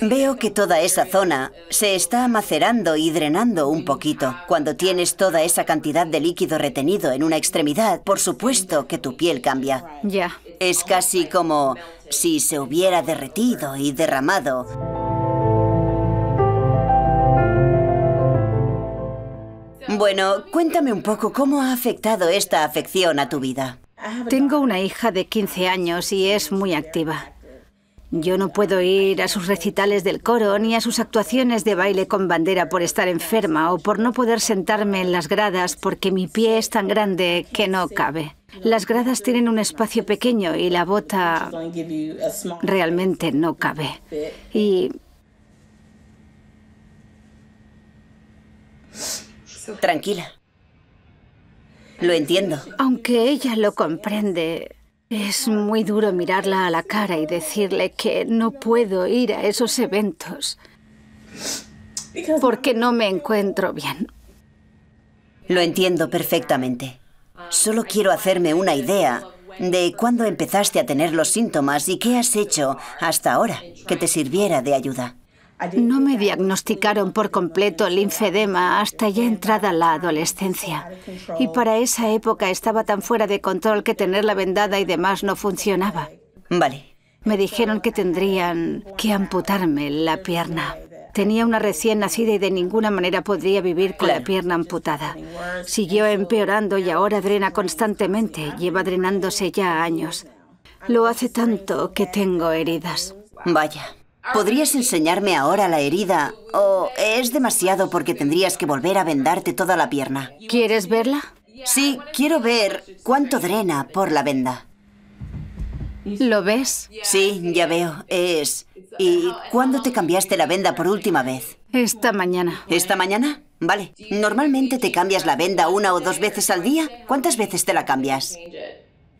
Veo que toda esa zona se está macerando y drenando un poquito. Cuando tienes toda esa cantidad de líquido retenido en una extremidad, por supuesto que tu piel cambia. Ya. Es casi como si se hubiera derretido y derramado. Bueno, cuéntame un poco cómo ha afectado esta afección a tu vida. Tengo una hija de 15 años y es muy activa. Yo no puedo ir a sus recitales del coro ni a sus actuaciones de baile con bandera por estar enferma o por no poder sentarme en las gradas porque mi pie es tan grande que no cabe. Las gradas tienen un espacio pequeño y la bota realmente no cabe. Y Tranquila. Lo entiendo. Aunque ella lo comprende, es muy duro mirarla a la cara y decirle que no puedo ir a esos eventos porque no me encuentro bien. Lo entiendo perfectamente. Solo quiero hacerme una idea de cuándo empezaste a tener los síntomas y qué has hecho hasta ahora que te sirviera de ayuda. No me diagnosticaron por completo el linfedema hasta ya entrada la adolescencia. Y para esa época estaba tan fuera de control que tener la vendada y demás no funcionaba. Vale. Me dijeron que tendrían que amputarme la pierna. Tenía una recién nacida y de ninguna manera podría vivir con la pierna amputada. Siguió empeorando y ahora drena constantemente. Lleva drenándose ya años. Lo hace tanto que tengo heridas. Vaya. ¿Podrías enseñarme ahora la herida? ¿O es demasiado porque tendrías que volver a vendarte toda la pierna? ¿Quieres verla? Sí, quiero ver cuánto drena por la venda. ¿Lo ves? Sí, ya veo. Es... ¿Y cuándo te cambiaste la venda por última vez? Esta mañana. ¿Esta mañana? Vale. ¿Normalmente te cambias la venda una o dos veces al día? ¿Cuántas veces te la cambias?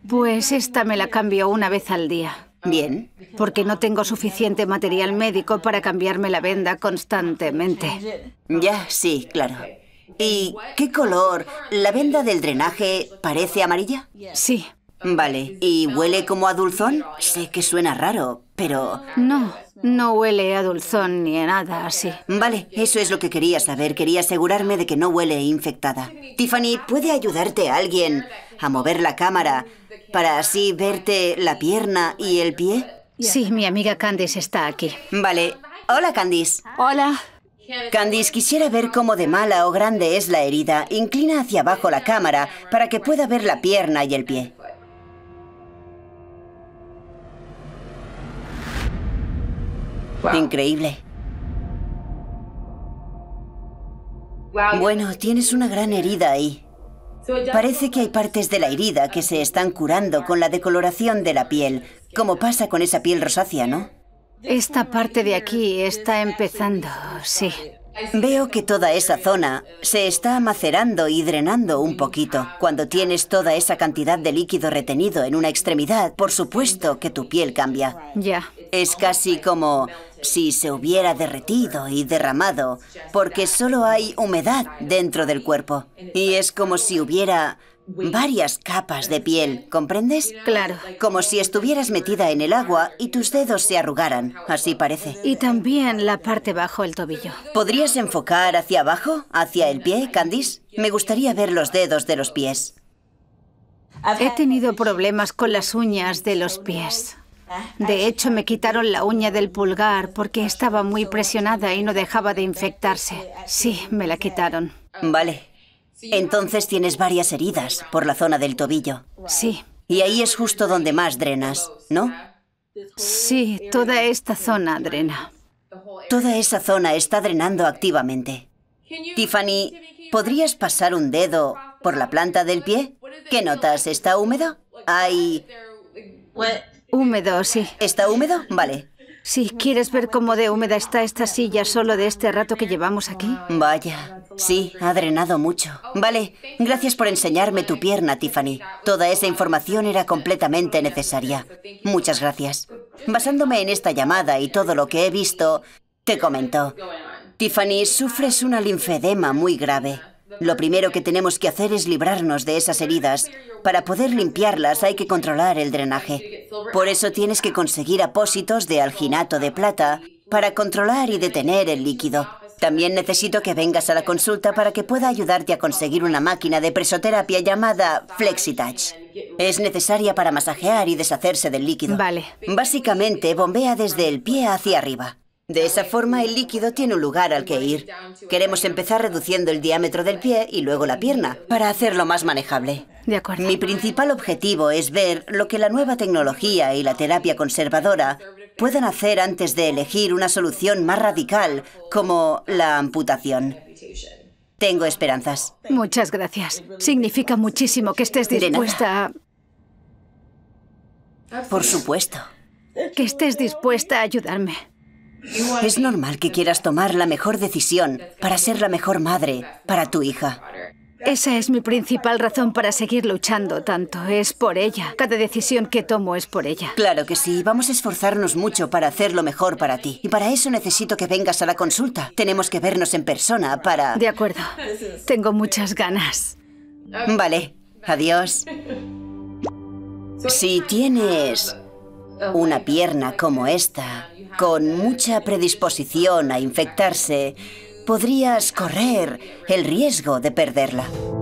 Pues esta me la cambio una vez al día. Bien, porque no tengo suficiente material médico para cambiarme la venda constantemente. Ya, sí, claro. ¿Y qué color? ¿La venda del drenaje parece amarilla? Sí. Vale, ¿y huele como a dulzón? Sé que suena raro, pero... No, no huele a dulzón ni a nada así. Vale, eso es lo que quería saber. Quería asegurarme de que no huele infectada. Tiffany, ¿puede ayudarte a alguien a mover la cámara para así verte la pierna y el pie? Sí, mi amiga Candice está aquí. Vale. Hola, Candice. Hola. Candice, quisiera ver cómo de mala o grande es la herida. Inclina hacia abajo la cámara para que pueda ver la pierna y el pie. Increíble. Bueno, tienes una gran herida ahí. Parece que hay partes de la herida que se están curando con la decoloración de la piel, como pasa con esa piel rosácea, ¿no? Esta parte de aquí está empezando, sí. Veo que toda esa zona se está macerando y drenando un poquito. Cuando tienes toda esa cantidad de líquido retenido en una extremidad, por supuesto que tu piel cambia. Ya. Es casi como si se hubiera derretido y derramado, porque solo hay humedad dentro del cuerpo. Y es como si hubiera varias capas de piel, ¿comprendes? Claro. Como si estuvieras metida en el agua y tus dedos se arrugaran, así parece. Y también la parte bajo el tobillo. ¿Podrías enfocar hacia abajo, hacia el pie, Candice? Me gustaría ver los dedos de los pies. He tenido problemas con las uñas de los pies. De hecho, me quitaron la uña del pulgar porque estaba muy presionada y no dejaba de infectarse. Sí, me la quitaron. Vale, entonces tienes varias heridas por la zona del tobillo. Sí. Y ahí es justo donde más drenas, ¿no? Sí, toda esta zona drena. Toda esa zona está drenando activamente. Tiffany, ¿podrías pasar un dedo por la planta del pie? ¿Qué notas? ¿Está húmedo? Hay... Pues, húmedo, sí. ¿Está húmedo? Vale. Si quieres ver cómo de húmeda está esta silla solo de este rato que llevamos aquí. Vaya. Sí, ha drenado mucho. Vale, gracias por enseñarme tu pierna, Tiffany. Toda esa información era completamente necesaria. Muchas gracias. Basándome en esta llamada y todo lo que he visto, te comento. Tiffany, sufres una linfedema muy grave. Lo primero que tenemos que hacer es librarnos de esas heridas. Para poder limpiarlas hay que controlar el drenaje. Por eso tienes que conseguir apósitos de alginato de plata para controlar y detener el líquido. También necesito que vengas a la consulta para que pueda ayudarte a conseguir una máquina de presoterapia llamada FlexiTouch. Es necesaria para masajear y deshacerse del líquido. Vale. Básicamente, bombea desde el pie hacia arriba. De esa forma, el líquido tiene un lugar al que ir. Queremos empezar reduciendo el diámetro del pie y luego la pierna, para hacerlo más manejable. De acuerdo. Mi principal objetivo es ver lo que la nueva tecnología y la terapia conservadora puedan hacer antes de elegir una solución más radical, como la amputación. Tengo esperanzas. Muchas gracias. Significa muchísimo que estés dispuesta Por supuesto. Que estés dispuesta a ayudarme. Es normal que quieras tomar la mejor decisión para ser la mejor madre para tu hija. Esa es mi principal razón para seguir luchando tanto. Es por ella. Cada decisión que tomo es por ella. Claro que sí. Vamos a esforzarnos mucho para hacer lo mejor para ti. Y para eso necesito que vengas a la consulta. Tenemos que vernos en persona para... De acuerdo. Tengo muchas ganas. Vale. Adiós. Si tienes una pierna como esta, con mucha predisposición a infectarse, podrías correr el riesgo de perderla.